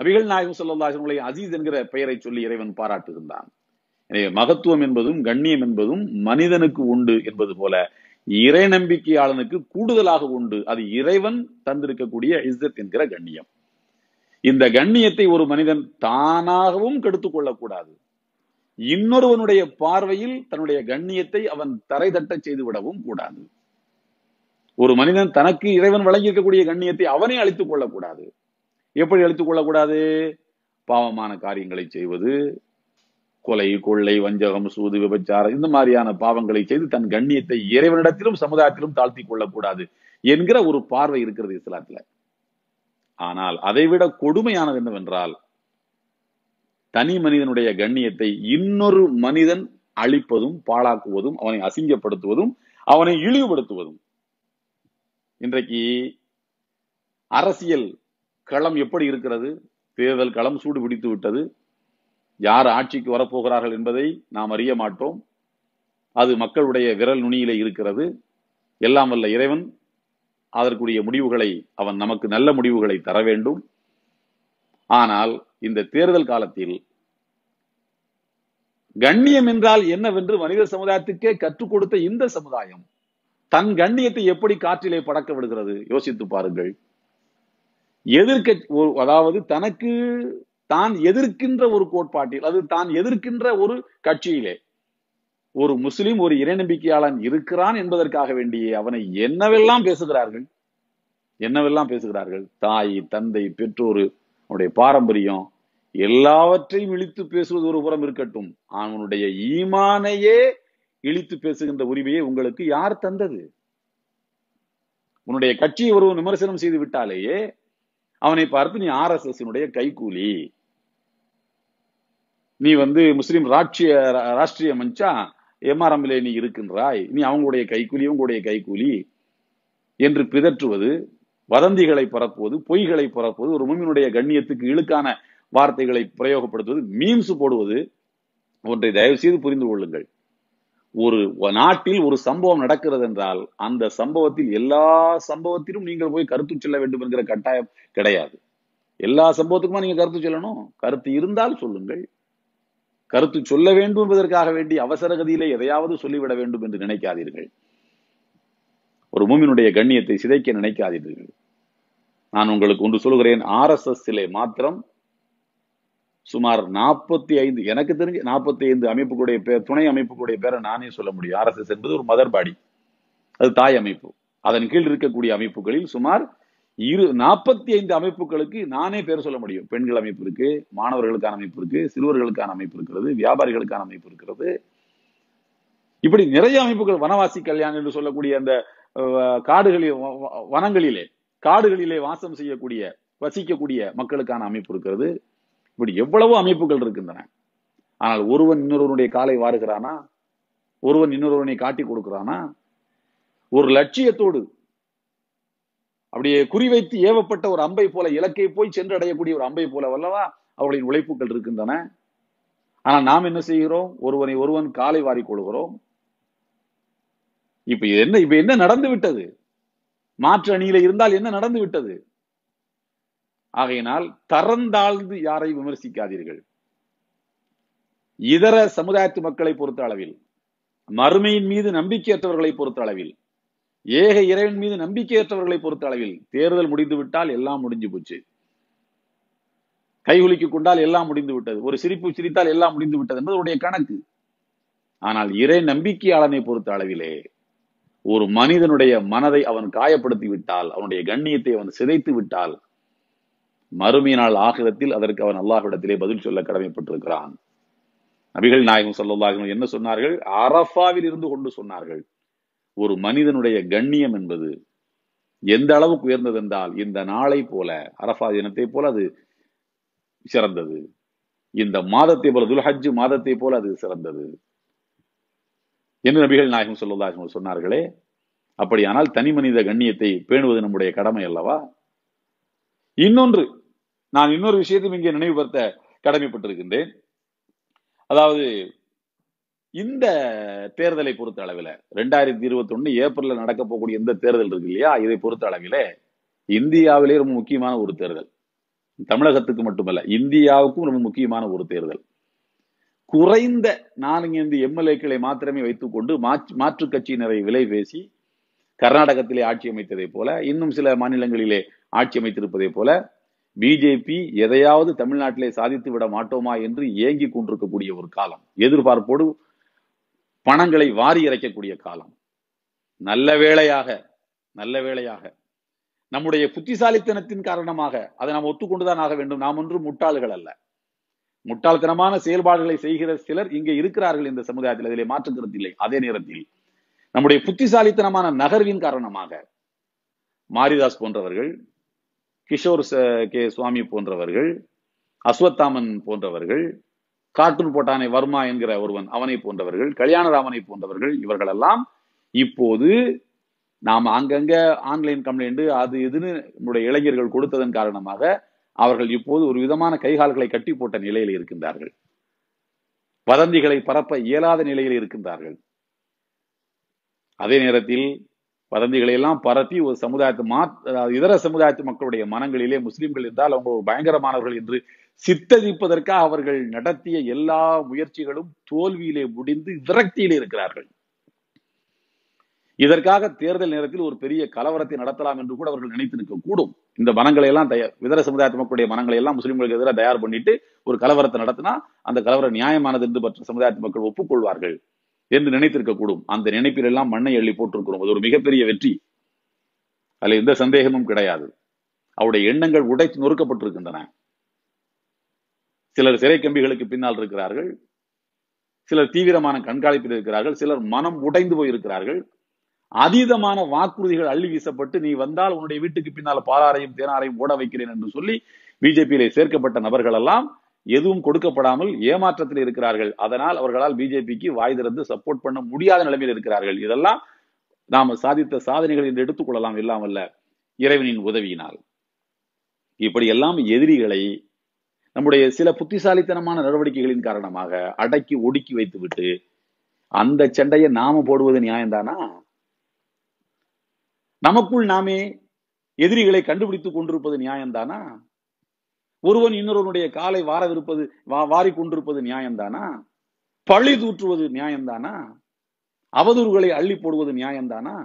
நபிகள் நாயகம் சொல்லல்லாசங்களை அசீஸ் என்கிற பெயரை சொல்லி இறைவன் பாராட்டுகின்றான் எனவே மகத்துவம் என்பதும் கண்ணியம் என்பதும் மனிதனுக்கு உண்டு என்பது போல இறை நம்பிக்கையாளனுக்கு கூடுதலாக உண்டு அது இறைவன் தந்திருக்கக்கூடிய இஸ்ஸத் என்கிற கண்ணியம் இந்த கண்ணியத்தை ஒரு மனிதன் தானாகவும் கெடுத்துக் கொள்ளக்கூடாது இன்னொருவனுடைய பார்வையில் தன்னுடைய கண்ணியத்தை அவன் தரை தட்ட செய்து விடவும் கூடாது ஒரு மனிதன் தனக்கு இறைவன் வழங்கியிருக்கக்கூடிய கண்ணியத்தை அவனே அழித்துக் கொள்ளக்கூடாது எப்படி அழித்துக் கொள்ளக்கூடாது பாவமான காரியங்களை செய்வது கொலை கொள்ளை வஞ்சகம் சூது விபச்சாரம் இந்த மாதிரியான பாவங்களை செய்து தன் கண்ணியத்தை இறைவனிடத்திலும் சமுதாயத்திலும் தாழ்த்தி கொள்ளக்கூடாது என்கிற ஒரு பார்வை இருக்கிறது இஸ்லாத்துல ஆனால் அதைவிட கொடுமையானது என்னவென்றால் தனி மனிதனுடைய கண்ணியத்தை இன்னொரு மனிதன் அழிப்பதும் பாழாக்குவதும் அவனை அசிங்கப்படுத்துவதும் அவனை இழிவுபடுத்துவதும் இன்றைக்கு அரசியல் களம் எப்படி இருக்கிறது தேர்தல் களம் சூடு பிடித்து விட்டது யார் ஆட்சிக்கு வரப்போகிறார்கள் என்பதை நாம் அறிய மாட்டோம் அது மக்களுடைய விரல் நுனியில இருக்கிறது எல்லாம் வல்ல இறைவன் அதற்குரிய முடிவுகளை அவன் நமக்கு நல்ல முடிவுகளை தர வேண்டும் ஆனால் இந்த தேர்தல் காலத்தில் கண்ணியம் என்றால் என்னவென்று மனித சமுதாயத்துக்கே கற்றுக் கொடுத்த இந்த சமுதாயம் தன் கண்ணியத்தை எப்படி காற்றிலே படக்க விடுகிறது யோசித்து பாருங்கள் எதிர்க்க அதாவது தனக்கு தான் எதிர்க்கின்ற ஒரு கோட்பாட்டில் அது தான் எதிர்க்கின்ற ஒரு கட்சியிலே ஒரு முஸ்லிம் ஒரு இறைநம்பிக்கையாளன் இருக்கிறான் என்பதற்காக வேண்டிய அவனை என்னவெல்லாம் பேசுகிறார்கள் என்னவெல்லாம் பேசுகிறார்கள் தாய் தந்தை பெற்றோர் அவனுடைய பாரம்பரியம் எல்லாவற்றையும் இழித்து பேசுவது ஒரு புறம் இருக்கட்டும் அவனுடைய ஈமானையே இழித்து பேசுகின்ற உரிமையை உங்களுக்கு யார் தந்தது உன்னுடைய கட்சியை ஒருவன் விமர்சனம் செய்து விட்டாலேயே அவனை பார்த்து நீ ஆர் எஸ் எஸ் கைகூலி நீ வந்து முஸ்லீம் ராட்சிய ராஷ்டிரிய மஞ்சா எம்ஆர்எம்ல நீ இருக்கின்றாய் நீ அவங்களுடைய கைக்கூலி உங்களுடைய கைக்கூலி என்று பிதற்றுவது வதந்திகளை பரப்புவது பொய்களை பரப்புவது ஒரு முமினுடைய கண்ணியத்துக்கு இழுக்கான வார்த்தைகளை பிரயோகப்படுத்துவது மீம்ஸ் போடுவது ஒன்றை தயவு செய்து புரிந்து கொள்ளுங்கள் ஒரு நாட்டில் ஒரு சம்பவம் நடக்கிறது என்றால் அந்த சம்பவத்தில் எல்லா சம்பவத்திலும் நீங்கள் போய் கருத்து சொல்ல வேண்டும் என்கிற கட்டாயம் கிடையாது எல்லா சம்பவத்துக்குமா நீங்க கருத்து சொல்லணும் கருத்து இருந்தால் சொல்லுங்கள் கருத்து சொல்ல வேண்டும் என்பதற்காக வேண்டி அவசர கதியிலே எதையாவது சொல்லிவிட வேண்டும் என்று நினைக்காதீர்கள் ஒரு மூமினுடைய கண்ணியத்தை சிதைக்க நினைக்காதீர்கள் நான் உங்களுக்கு ஒன்று சொல்கிறேன் ஆர் எஸ் எஸ் சிலை மாத்திரம் சுமார் நாற்பத்தி ஐந்து எனக்கு தெரிஞ்சு நாற்பத்தி ஐந்து அமைப்புக்குடைய பேர் துணை அமைப்புக்குடைய பேரை நானே சொல்ல முடியும் ஆர்எஸ்எஸ் என்பது ஒரு மதர் பாடி அது தாய் அமைப்பு அதன் கீழ் இருக்கக்கூடிய அமைப்புகளில் சுமார் இரு நாற்பத்தி ஐந்து அமைப்புகளுக்கு நானே பேர் சொல்ல முடியும் பெண்கள் அமைப்பு இருக்கு மாணவர்களுக்கான அமைப்பு இருக்கு சிறுவர்களுக்கான அமைப்பு இருக்கிறது வியாபாரிகளுக்கான அமைப்பு இருக்கிறது இப்படி நிறைய அமைப்புகள் வனவாசி கல்யாணம் என்று சொல்லக்கூடிய அந்த காடுகளில் வனங்களிலே காடுகளிலே வாசம் செய்யக்கூடிய வசிக்கக்கூடிய மக்களுக்கான அமைப்பு இருக்கிறது இப்படி எவ்வளவோ அமைப்புகள் இருக்கின்றன ஆனால் ஒருவன் இன்னொருவனுடைய காலை வாருகிறானா ஒருவன் இன்னொருவனை காட்டி கொடுக்கிறானா ஒரு லட்சியத்தோடு அப்படியே குறிவைத்து ஏவப்பட்ட ஒரு அம்பை போல இலக்கை போய் சென்றடையக்கூடிய ஒரு அம்பை போல வல்லவா அவர்களின் உழைப்புகள் இருக்கின்றன ஆனால் நாம் என்ன செய்கிறோம் ஒருவனை ஒருவன் காலை வாரி கொள்கிறோம் இப்ப என்ன இப்ப என்ன நடந்து விட்டது மாற்று அணியில இருந்தால் என்ன நடந்து விட்டது ஆகையினால் தரந்தாழ்ந்து யாரை விமர்சிக்காதீர்கள் இதர சமுதாயத்து மக்களை பொறுத்த அளவில் மறுமையின் மீது நம்பிக்கையற்றவர்களை பொறுத்த அளவில் ஏக இறைவன் மீது நம்பிக்கையற்றவர்களை பொறுத்த அளவில் தேர்தல் முடிந்து விட்டால் எல்லாம் முடிஞ்சு போச்சு கைகுலிக்கு கொண்டால் எல்லாம் முடிந்து விட்டது ஒரு சிரிப்பு சிரித்தால் எல்லாம் முடிந்து விட்டது என்பது உடைய கணக்கு ஆனால் இறை நம்பிக்கையாளனை பொறுத்த அளவிலே ஒரு மனிதனுடைய மனதை அவன் காயப்படுத்தி விட்டால் அவனுடைய கண்ணியத்தை அவன் சிதைத்து விட்டால் மறுமை நாள் ஆகிரத்தில் அதற்கு அவன் அல்லாஹ்விடத்திலே பதில் சொல்ல கடமைப்பட்டிருக்கிறான் நபிகள் நாயகம் சொல்லல்லாஹ் என்ன சொன்னார்கள் அரஃபாவில் இருந்து கொண்டு சொன்னார்கள் ஒரு மனிதனுடைய கண்ணியம் என்பது எந்த அளவுக்கு உயர்ந்தது என்றால் இந்த நாளை போல அரஃபா தினத்தை போல அது சிறந்தது இந்த மாதத்தை போல துல்ஹஜ் மாதத்தை போல அது சிறந்தது என்று நபிகள் நாயகம் சொல்லல்லாஹ் சொன்னார்களே அப்படியானால் தனி மனித கண்ணியத்தை பேணுவது நம்முடைய கடமை அல்லவா இன்னொன்று நான் இன்னொரு விஷயத்தையும் இங்கே நினைவுபடுத்த கடமைப்பட்டிருக்கின்றேன் அதாவது இந்த தேர்தலை பொறுத்த அளவில் ரெண்டாயிரத்தி இருபத்தி ஒன்று ஏப்ரல்ல நடக்க போகக்கூடிய எந்த தேர்தல் இருக்கு இல்லையா இதை பொறுத்த அளவில் இந்தியாவிலே ரொம்ப முக்கியமான ஒரு தேர்தல் தமிழகத்துக்கு மட்டுமல்ல இந்தியாவுக்கும் ரொம்ப முக்கியமான ஒரு தேர்தல் குறைந்த நான்கைந்து எம்எல்ஏக்களை மாத்திரமே வைத்துக்கொண்டு மாற்று கட்சியினரை விலை பேசி கர்நாடகத்திலே ஆட்சி அமைத்ததை போல இன்னும் சில மாநிலங்களிலே ஆட்சி அமைத்திருப்பதை போல பிஜேபி எதையாவது தமிழ்நாட்டிலே சாதித்து விட மாட்டோமா என்று ஏங்கி கொண்டிருக்கக்கூடிய ஒரு காலம் எதிர்பார்ப்போடு பணங்களை வாரி இறைக்கக்கூடிய காலம் நல்ல வேளையாக நல்ல வேளையாக நம்முடைய புத்திசாலித்தனத்தின் காரணமாக அதை நாம் ஒத்துக்கொண்டுதான் ஆக வேண்டும் நாம் ஒன்று முட்டாள்கள் அல்ல முட்டாள்தனமான செயல்பாடுகளை செய்கிற சிலர் இங்கே இருக்கிறார்கள் இந்த சமுதாயத்தில் அதிலே மாற்றுக்கிறதில்லை அதே நேரத்தில் நம்முடைய புத்திசாலித்தனமான நகர்வின் காரணமாக மாரிதாஸ் போன்றவர்கள் கிஷோர் கே சுவாமி போன்றவர்கள் அஸ்வத்தாமன் போன்றவர்கள் கார்ட்டூன் போட்டானை வர்மா என்கிற ஒருவன் அவனை போன்றவர்கள் கல்யாணராமனை போன்றவர்கள் இவர்களெல்லாம் இப்போது நாம் அங்கங்க ஆன்லைன் கம்ப்ளைண்ட் அது இதுன்னு நம்முடைய இளைஞர்கள் கொடுத்ததன் காரணமாக அவர்கள் இப்போது ஒரு விதமான கைகால்களை கட்டி போட்ட நிலையில் இருக்கின்றார்கள் வதந்திகளை பரப்ப இயலாத நிலையில் இருக்கின்றார்கள் அதே நேரத்தில் வதந்திகளை எல்லாம் பரப்பி ஒரு சமுதாயத்து மா இதர சமுதாயத்து மக்களுடைய மனங்களிலே முஸ்லிம்கள் இருந்தால் அவங்க பயங்கரமானவர்கள் என்று சித்தரிப்பதற்காக அவர்கள் நடத்திய எல்லா முயற்சிகளும் தோல்வியிலே முடிந்து விரக்தியிலே இருக்கிறார்கள் இதற்காக தேர்தல் நேரத்தில் ஒரு பெரிய கலவரத்தை நடத்தலாம் என்று கூட அவர்கள் நினைத்து நிற்க கூடும் இந்த மனங்களை எல்லாம் தயார் இதர சமுதாயத்து மக்களுடைய மனங்களை எல்லாம் முஸ்லிம்களுக்கு எதிராக தயார் பண்ணிட்டு ஒரு கலவரத்தை நடத்தினா அந்த கலவரம் நியாயமானது என்று மற்ற சமுதாயத்து மக்கள் ஒப்புக்கொள்வார்கள் என்று நினைத்திருக்க கூடும் அந்த நினைப்பிலெல்லாம் மண்ணை அள்ளி போட்டிருக்கிறோம் அது ஒரு மிகப்பெரிய வெற்றி அதுல எந்த சந்தேகமும் கிடையாது அவருடைய எண்ணங்கள் உடைத்து நொறுக்கப்பட்டிருக்கின்றன சிலர் சிறை கம்பிகளுக்கு பின்னால் இருக்கிறார்கள் சிலர் தீவிரமான கண்காணிப்பில் இருக்கிறார்கள் சிலர் மனம் உடைந்து போயிருக்கிறார்கள் அதீதமான வாக்குறுதிகள் அள்ளி வீசப்பட்டு நீ வந்தால் உன்னுடைய வீட்டுக்கு பின்னால் பாலாரையும் தேனாரையும் ஓட வைக்கிறேன் என்று சொல்லி பிஜேபியிலே சேர்க்கப்பட்ட நபர்களெல்லாம் எதுவும் கொடுக்கப்படாமல் ஏமாற்றத்தில் இருக்கிறார்கள் அதனால் அவர்களால் பிஜேபிக்கு வாய் திறந்து சப்போர்ட் பண்ண முடியாத நிலைமையில் இருக்கிறார்கள் இதெல்லாம் நாம சாதித்த சாதனைகள் என்று எடுத்துக்கொள்ளலாம் இல்லாமல்ல இறைவனின் உதவியினால் இப்படி எல்லாம் எதிரிகளை நம்முடைய சில புத்திசாலித்தனமான நடவடிக்கைகளின் காரணமாக அடக்கி ஒடுக்கி வைத்துவிட்டு அந்த சண்டையை நாம போடுவது நியாயம்தானா நமக்குள் நாமே எதிரிகளை கண்டுபிடித்துக் கொண்டிருப்பது நியாயம்தானா ஒருவன் இன்னொருவனுடைய காலை வாரவிருப்பது வாரி கொண்டிருப்பது நியாயம்தானா பழி தூற்றுவது நியாயம்தானா அவதூறுகளை அள்ளி போடுவது நியாயம்தானா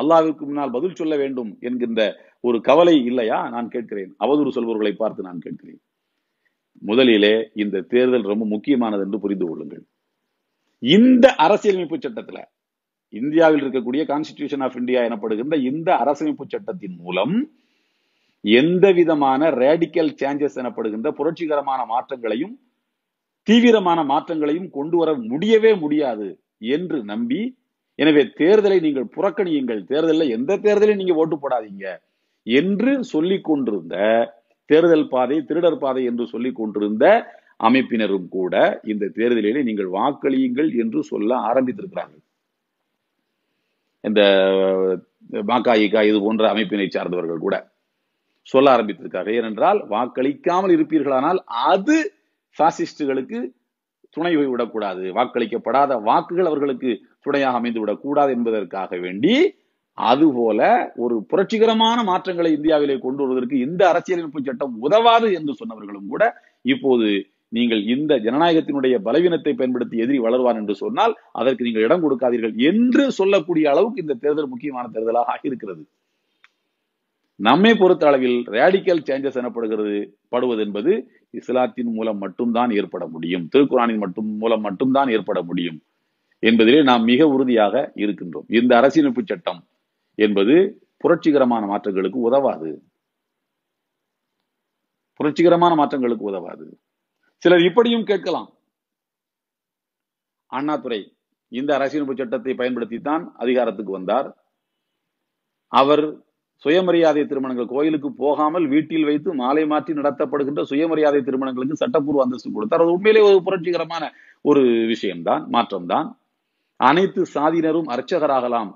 அல்லாவிற்கு முன்னால் பதில் சொல்ல வேண்டும் என்கின்ற ஒரு கவலை இல்லையா நான் கேட்கிறேன் அவதூறு சொல்பவர்களை பார்த்து நான் கேட்கிறேன் முதலிலே இந்த தேர்தல் ரொம்ப முக்கியமானது என்று புரிந்து கொள்ளுங்கள் இந்த அரசியலமைப்பு சட்டத்துல இந்தியாவில் இருக்கக்கூடிய கான்ஸ்டிடியூஷன் ஆஃப் இந்தியா எனப்படுகின்ற இந்த அரசியலமைப்பு சட்டத்தின் மூலம் எந்த விதமான ரேடிக்கல் சேஞ்சஸ் எனப்படுகின்ற புரட்சிகரமான மாற்றங்களையும் தீவிரமான மாற்றங்களையும் கொண்டு வர முடியவே முடியாது என்று நம்பி எனவே தேர்தலை நீங்கள் புறக்கணியுங்கள் தேர்தலில் எந்த தேர்தலையும் நீங்க ஓட்டு போடாதீங்க என்று சொல்லிக் கொண்டிருந்த தேர்தல் பாதை திருடர் பாதை என்று சொல்லிக் கொண்டிருந்த அமைப்பினரும் கூட இந்த தேர்தலிலே நீங்கள் வாக்களியுங்கள் என்று சொல்ல ஆரம்பித்திருக்கிறார்கள் இந்த பாக்காயிகா இது போன்ற அமைப்பினை சார்ந்தவர்கள் கூட சொல்ல ஆரம்பித்திருக்கார் ஏனென்றால் வாக்களிக்காமல் இருப்பீர்களானால் அது பாசிஸ்டுகளுக்கு துணை விடக்கூடாது வாக்களிக்கப்படாத வாக்குகள் அவர்களுக்கு துணையாக அமைந்து விடக்கூடாது என்பதற்காக வேண்டி அதுபோல ஒரு புரட்சிகரமான மாற்றங்களை இந்தியாவிலே கொண்டு வருவதற்கு இந்த அரசியலமைப்பு சட்டம் உதவாது என்று சொன்னவர்களும் கூட இப்போது நீங்கள் இந்த ஜனநாயகத்தினுடைய பலவீனத்தை பயன்படுத்தி எதிரி வளர்வான் என்று சொன்னால் அதற்கு நீங்கள் இடம் கொடுக்காதீர்கள் என்று சொல்லக்கூடிய அளவுக்கு இந்த தேர்தல் முக்கியமான தேர்தலாக இருக்கிறது நம்மை பொறுத்த அளவில் ரேடிக்கல் சேஞ்சஸ் எனப்படுகிறது படுவது என்பது இஸ்லாத்தின் மூலம் மட்டும்தான் ஏற்பட முடியும் திருக்குறானின் மட்டும் மூலம் மட்டும்தான் ஏற்பட முடியும் என்பதிலே நாம் மிக உறுதியாக இருக்கின்றோம் இந்த அரசியலமைப்பு சட்டம் என்பது புரட்சிகரமான மாற்றங்களுக்கு உதவாது புரட்சிகரமான மாற்றங்களுக்கு உதவாது சிலர் இப்படியும் கேட்கலாம் அண்ணாதுரை இந்த அரசியலமைப்பு சட்டத்தை பயன்படுத்தித்தான் அதிகாரத்துக்கு வந்தார் அவர் சுயமரியாதை திருமணங்கள் கோயிலுக்கு போகாமல் வீட்டில் வைத்து மாலை மாற்றி நடத்தப்படுகின்ற சுயமரியாதை திருமணங்களுக்கு சட்டப்பூர்வ அந்தஸ்து கொடுத்தார் அது உண்மையிலே ஒரு புரட்சிகரமான ஒரு விஷயம்தான் மாற்றம்தான் அனைத்து சாதியினரும் அர்ச்சகராகலாம்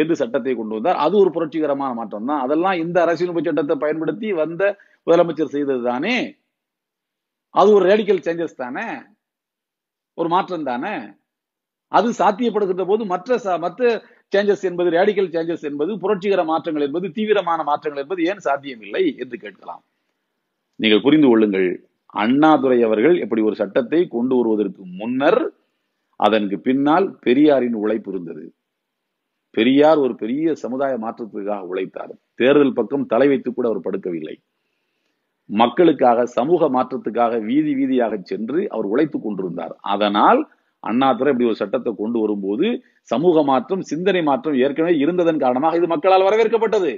என்று சட்டத்தை கொண்டு வந்தார் அது ஒரு புரட்சிகரமான மாற்றம் தான் அதெல்லாம் இந்த அரசியலமைப்பு சட்டத்தை பயன்படுத்தி வந்த முதலமைச்சர் செய்தது தானே அது ஒரு ரேடிக்கல் சேஞ்சஸ் தானே ஒரு மாற்றம் தானே அது சாத்தியப்படுகின்ற போது மற்ற மற்ற சேஞ்சஸ் என்பது ரேடிக்கல் சேஞ்சஸ் என்பது புரட்சிகர மாற்றங்கள் என்பது தீவிரமான மாற்றங்கள் என்பது ஏன் சாத்தியமில்லை என்று கேட்கலாம் நீங்கள் புரிந்து கொள்ளுங்கள் அண்ணாதுரை அவர்கள் எப்படி ஒரு சட்டத்தை கொண்டு வருவதற்கு முன்னர் அதற்கு பின்னால் பெரியாரின் உழைப்பு இருந்தது பெரியார் ஒரு பெரிய சமுதாய மாற்றத்துக்காக உழைத்தார் தேர்தல் பக்கம் தலை வைத்து கூட அவர் படுக்கவில்லை மக்களுக்காக சமூக மாற்றத்துக்காக வீதி வீதியாக சென்று அவர் உழைத்துக் கொண்டிருந்தார் அதனால் அண்ணாதுரை இப்படி ஒரு சட்டத்தை கொண்டு வரும்போது சமூக மாற்றம் சிந்தனை மாற்றம் ஏற்கனவே இருந்ததன் காரணமாக இது மக்களால் வரவேற்கப்பட்டது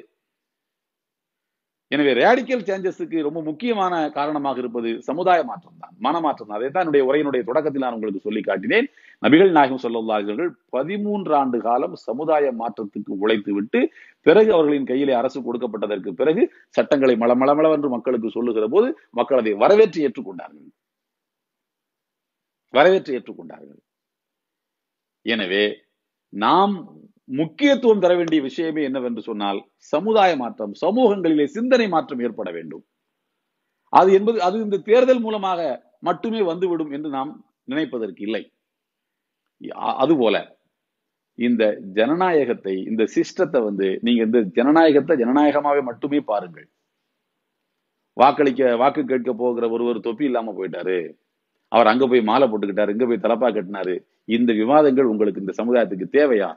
எனவே ரேடிக்கல் சேஞ்சஸுக்கு ரொம்ப முக்கியமான காரணமாக இருப்பது சமுதாய மாற்றம் தான் மனமாற்றம் தான் அதை தான் என்னுடைய உரையினுடைய தொடக்கத்தில் நான் உங்களுக்கு சொல்லி காட்டினேன் நபிகள் நாயகம் சொல்லல்லார்கள் பதிமூன்று ஆண்டு காலம் சமுதாய மாற்றத்துக்கு உழைத்து விட்டு பிறகு அவர்களின் கையிலே அரசு கொடுக்கப்பட்டதற்கு பிறகு சட்டங்களை மலமளமளவென்று மக்களுக்கு சொல்லுகிற போது மக்கள் அதை வரவேற்று ஏற்றுக்கொண்டார்கள் வரவேற்று ஏற்றுக்கொண்டார்கள் எனவே நாம் முக்கியத்துவம் தர வேண்டிய விஷயமே என்னவென்று சொன்னால் சமுதாய மாற்றம் சமூகங்களிலே சிந்தனை மாற்றம் ஏற்பட வேண்டும் அது என்பது அது இந்த தேர்தல் மூலமாக மட்டுமே வந்துவிடும் என்று நாம் நினைப்பதற்கு இல்லை அதுபோல இந்த ஜனநாயகத்தை இந்த சிஸ்டத்தை வந்து நீங்க இந்த ஜனநாயகத்தை ஜனநாயகமாவே மட்டுமே பாருங்கள் வாக்களிக்க வாக்கு கேட்க போகிற ஒருவர் தொப்பி இல்லாம போயிட்டாரு அவர் அங்க போய் மாலை போட்டுக்கிட்டாரு இங்க போய் தலப்பா கட்டினாரு இந்த விவாதங்கள் உங்களுக்கு இந்த சமுதாயத்துக்கு தேவையா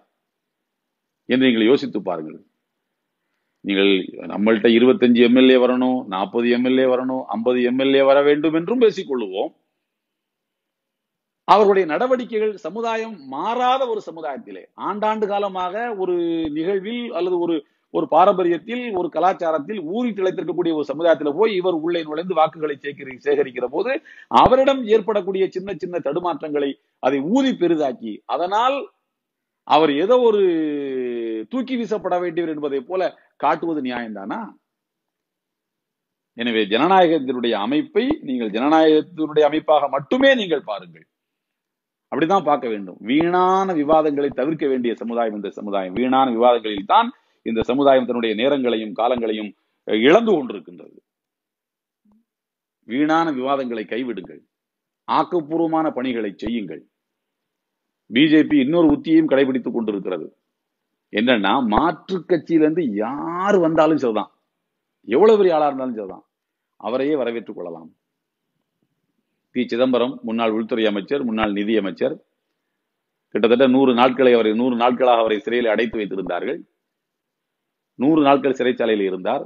என்று நீங்கள் யோசித்து பாருங்கள் நீங்கள் நம்மள்கிட்ட இருபத்தஞ்சு எம்எல்ஏ வரணும் நாற்பது எம்எல்ஏ வரணும் ஐம்பது எம்எல்ஏ வர வேண்டும் என்றும் பேசிக்கொள்வோம் அவர்களுடைய நடவடிக்கைகள் சமுதாயம் மாறாத ஒரு சமுதாயத்திலே ஆண்டாண்டு காலமாக ஒரு நிகழ்வில் அல்லது ஒரு ஒரு பாரம்பரியத்தில் ஒரு கலாச்சாரத்தில் ஊறி திளைத்திருக்கக்கூடிய ஒரு சமுதாயத்தில் போய் இவர் உள்ளே நுழைந்து வாக்குகளை சேகரி சேகரிக்கிற போது அவரிடம் ஏற்படக்கூடிய சின்ன சின்ன தடுமாற்றங்களை அதை ஊதி பெரிதாக்கி அதனால் அவர் ஏதோ ஒரு தூக்கி வீசப்பட வேண்டியவர் என்பதை போல காட்டுவது நியாயம்தானா எனவே ஜனநாயகத்தினுடைய அமைப்பை நீங்கள் ஜனநாயகத்தினுடைய அமைப்பாக மட்டுமே நீங்கள் பாருங்கள் அப்படிதான் பார்க்க வேண்டும் வீணான விவாதங்களை தவிர்க்க வேண்டிய சமுதாயம் இந்த சமுதாயம் வீணான விவாதங்களில் தான் இந்த சமுதாயம் தன்னுடைய நேரங்களையும் காலங்களையும் இழந்து கொண்டிருக்கின்றது வீணான விவாதங்களை கைவிடுங்கள் ஆக்கப்பூர்வமான பணிகளை செய்யுங்கள் பிஜேபி இன்னொரு உத்தியையும் கடைபிடித்துக் கொண்டிருக்கிறது என்னன்னா மாற்று கட்சியிலிருந்து யார் வந்தாலும் சரிதான் எவ்வளவு பெரிய ஆளா இருந்தாலும் சரிதான் அவரையே வரவேற்றுக் கொள்ளலாம் பி சிதம்பரம் முன்னாள் உள்துறை அமைச்சர் முன்னாள் நிதியமைச்சர் கிட்டத்தட்ட நூறு நாட்களை அவரை நூறு நாட்களாக அவரை சிறையில் அடைத்து வைத்திருந்தார்கள் நூறு நாட்கள் சிறைச்சாலையில் இருந்தார்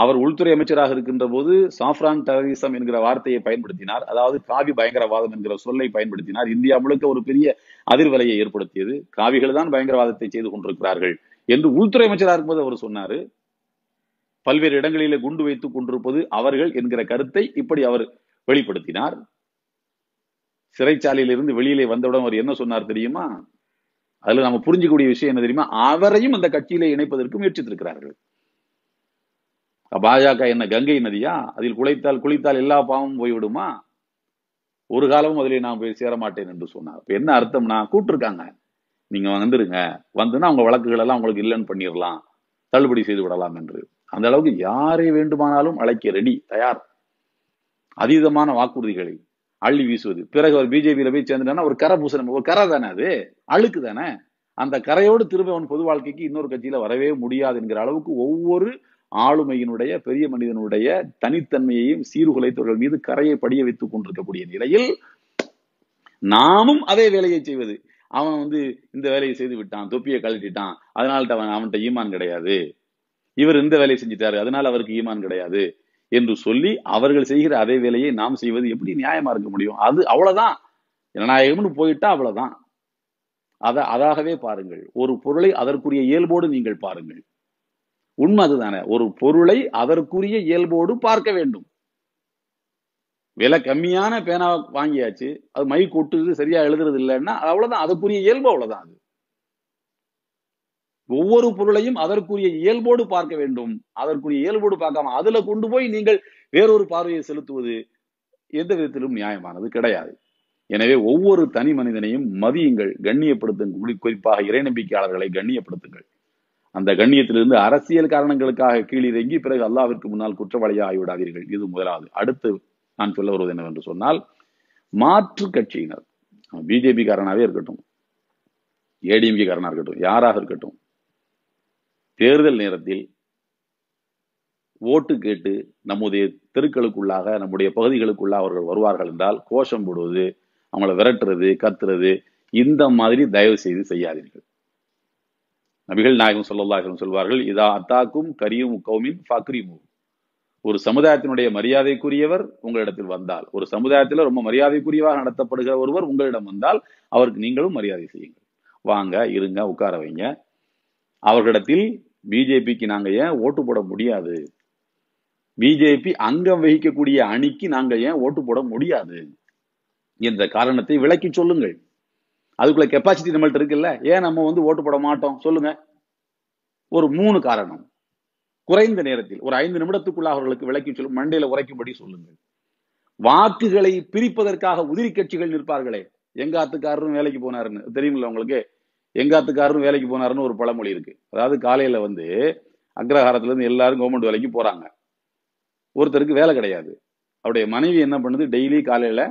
அவர் உள்துறை அமைச்சராக இருக்கின்ற போது சாஃப்ரான் டெரரிசம் என்கிற வார்த்தையை பயன்படுத்தினார் அதாவது காவி பயங்கரவாதம் என்கிற சொல்லை பயன்படுத்தினார் இந்தியா முழுக்க ஒரு பெரிய அதிர்வலையை ஏற்படுத்தியது காவிகள் தான் பயங்கரவாதத்தை செய்து கொண்டிருக்கிறார்கள் என்று உள்துறை அமைச்சராக இருக்கும்போது அவர் சொன்னாரு பல்வேறு இடங்களிலே குண்டு வைத்துக் கொண்டிருப்பது அவர்கள் என்கிற கருத்தை இப்படி அவர் வெளிப்படுத்தினார் சிறைச்சாலையிலிருந்து வெளியிலே வந்தவுடன் அவர் என்ன சொன்னார் தெரியுமா அதுல நம்ம புரிஞ்சுக்கூடிய விஷயம் என்ன தெரியுமா அவரையும் அந்த கட்சியில இணைப்பதற்கு முயற்சித்திருக்கிறார்கள் பாஜக என்ன கங்கை நதியா அதில் குலைத்தால் குளித்தால் எல்லா பாவமும் போய்விடுமா ஒரு காலமும் அதில் நான் போய் சேர மாட்டேன் என்று சொன்னார் இப்போ என்ன அர்த்தம்னா கூட்டிருக்காங்க நீங்க வந்துருங்க வந்துன்னா அவங்க வழக்குகள் எல்லாம் உங்களுக்கு இல்லைன்னு பண்ணிடலாம் தள்ளுபடி செய்து விடலாம் என்று அந்த அளவுக்கு யாரை வேண்டுமானாலும் அழைக்க ரெடி தயார் அதீதமான வாக்குறுதிகளை அள்ளி வீசுவது பிறகு அவர் பிஜேபியில போய் சேர்ந்துட்டா ஒரு கரை பூசணம் ஒரு கரை தானே அது அழுக்கு தானே அந்த கரையோடு திரும்ப அவன் பொது வாழ்க்கைக்கு இன்னொரு கட்சியில வரவே முடியாது என்கிற அளவுக்கு ஒவ்வொரு ஆளுமையினுடைய பெரிய மனிதனுடைய தனித்தன்மையையும் சீர்குலைத்தவர்கள் மீது கரையை படிய வைத்துக் கொண்டிருக்கக்கூடிய நிலையில் நாமும் அதே வேலையை செய்வது அவன் வந்து இந்த வேலையை செய்து விட்டான் தொப்பியை கழட்டிட்டான் அதனால அவன் அவன்கிட்ட ஈமான் கிடையாது இவர் இந்த வேலையை செஞ்சிட்டாரு அதனால அவருக்கு ஈமான் கிடையாது என்று சொல்லி அவர்கள் செய்கிற அதே வேலையை நாம் செய்வது எப்படி நியாயமா இருக்க முடியும் அது அவ்வளவுதான் ஜனநாயகம்னு போயிட்டா அவ்வளவுதான் அத அதாகவே பாருங்கள் ஒரு பொருளை அதற்குரிய இயல்போடு நீங்கள் பாருங்கள் உண்மை அதுதானே ஒரு பொருளை அதற்குரிய இயல்போடு பார்க்க வேண்டும் விலை கம்மியான பேனாவை வாங்கியாச்சு அது மை கொட்டுது சரியா எழுதுறது இல்லைன்னா அவ்வளவுதான் அதுக்குரிய இயல்பு அவ்வளவுதான் அது ஒவ்வொரு பொருளையும் அதற்குரிய இயல்போடு பார்க்க வேண்டும் அதற்குரிய இயல்போடு பார்க்காம அதுல கொண்டு போய் நீங்கள் வேறொரு பார்வையை செலுத்துவது எந்த விதத்திலும் நியாயமானது கிடையாது எனவே ஒவ்வொரு தனி மனிதனையும் மதியுங்கள் கண்ணியப்படுத்துங்கள் குறிப்பாக இறை நம்பிக்கையாளர்களை கண்ணியப்படுத்துங்கள் அந்த கண்ணியத்திலிருந்து அரசியல் காரணங்களுக்காக கீழிறங்கி பிறகு அல்லாவிற்கு முன்னால் குற்றவாளியாக ஆகிவிடாதீர்கள் இது முதலாவது அடுத்து நான் சொல்ல வருவது என்னவென்று சொன்னால் மாற்று கட்சியினர் பிஜேபி காரனாவே இருக்கட்டும் ஏடிஎம்கே காரனா இருக்கட்டும் யாராக இருக்கட்டும் தேர்தல் நேரத்தில் ஓட்டு கேட்டு நம்முடைய தெருக்களுக்குள்ளாக நம்முடைய பகுதிகளுக்குள்ள அவர்கள் வருவார்கள் என்றால் கோஷம் போடுவது அவங்களை விரட்டுறது கத்துறது இந்த மாதிரி தயவு செய்து செய்யாதீர்கள் நபிகள் நாயகம் சொல்லல்லாஹிலும் சொல்வார்கள் இதா அத்தாக்கும் கரியும் கௌமின் ஃபாக்ரிமு ஒரு சமுதாயத்தினுடைய மரியாதைக்குரியவர் உங்களிடத்தில் வந்தால் ஒரு சமுதாயத்தில் ரொம்ப மரியாதைக்குரியவாக நடத்தப்படுகிற ஒருவர் உங்களிடம் வந்தால் அவருக்கு நீங்களும் மரியாதை செய்யுங்கள் வாங்க இருங்க உட்கார வைங்க அவர்களிடத்தில் பிஜேபிக்கு நாங்கள் ஏன் ஓட்டு போட முடியாது பிஜேபி அங்கம் வகிக்கக்கூடிய அணிக்கு நாங்கள் ஏன் ஓட்டு போட முடியாது என்ற காரணத்தை விளக்கி சொல்லுங்கள் அதுக்குள்ள கெப்பாசிட்டி நம்மள்ட்ட இருக்குல்ல ஏன் நம்ம வந்து ஓட்டு போட மாட்டோம் சொல்லுங்க ஒரு மூணு காரணம் குறைந்த நேரத்தில் ஒரு ஐந்து நிமிடத்துக்குள்ள அவர்களுக்கு விளக்கி சொல்லும் மண்டையில உரைக்கும்படி சொல்லுங்கள் வாக்குகளை பிரிப்பதற்காக உதிரி கட்சிகள் நிற்பார்களே எங்க ஆத்துக்காரரும் வேலைக்கு போனாருன்னு தெரியுமில்ல உங்களுக்கு எங்காத்துக்காரரும் வேலைக்கு போனாருன்னு ஒரு பழமொழி இருக்கு அதாவது காலையில வந்து அக்ரஹாரத்துலேருந்து எல்லாரும் கவர்மெண்ட் வேலைக்கு போறாங்க ஒருத்தருக்கு வேலை கிடையாது அவருடைய மனைவி என்ன பண்ணுது டெய்லி காலையில